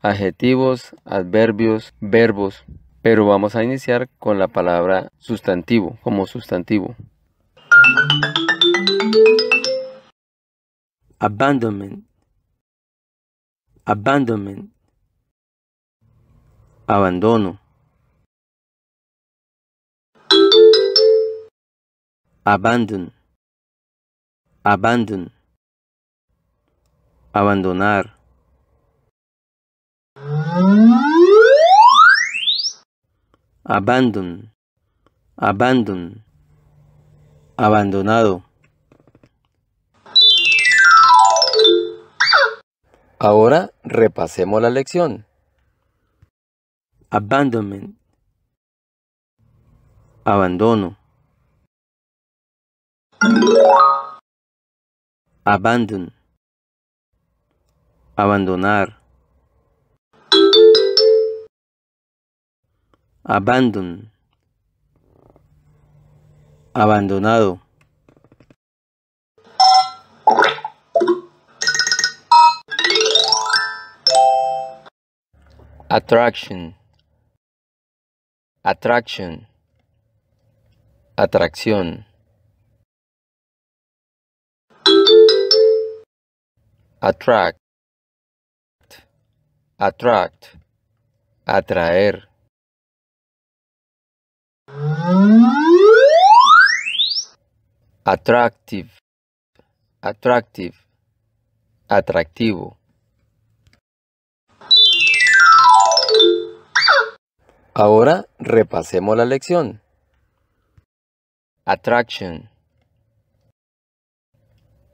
adjetivos, adverbios, verbos, pero vamos a iniciar con la palabra sustantivo, como sustantivo. Abandonment. Abandonment. Abandono. Abandon. Abandon. Abandonar. abandon, abandon, abandonado. Ahora repasemos la lección. Abandonment, abandono. Abandon, abandonar. Abandon. Abandonado. Attraction. Attraction. Atracción. Attract. Attract. Atraer. Attractive, attractive, atractivo. Ahora repasemos la lección. Attraction.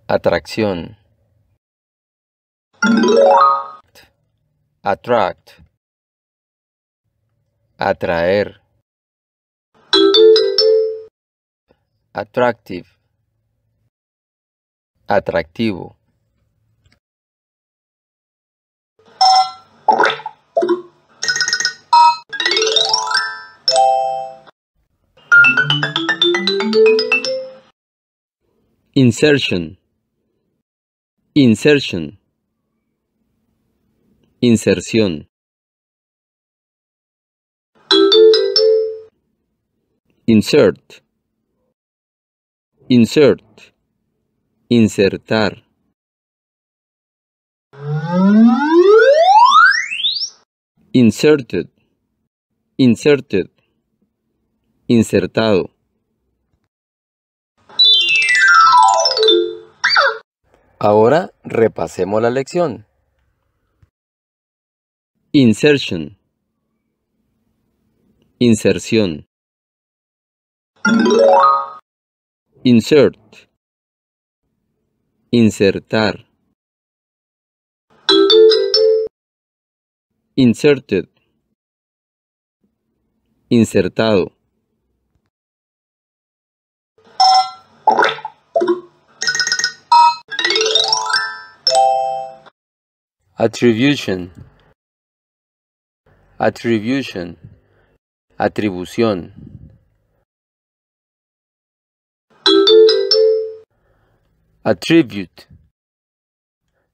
Atracción. Attract. Atraer. attractive, atractivo. Insertion, insertion, inserción. Insert. Insert. Insertar. Inserted. Inserted. Insertado. Ahora repasemos la lección. Insertion. Inserción. Insert. Insertar. Inserted. Insertado. Attribution. Attribution. Atribución. Attribute.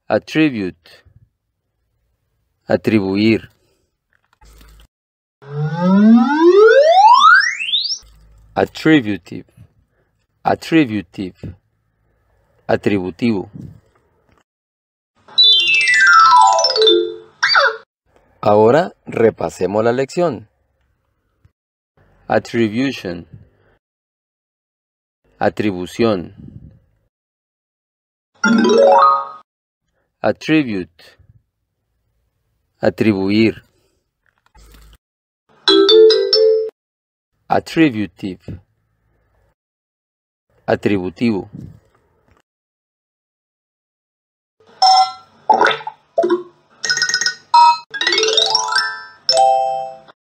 Attribute. Atribuir. Attributive. Attributive. Atributivo. Ahora repasemos la lección. Attribution. Atribución Attribute atribuir attributive atributivo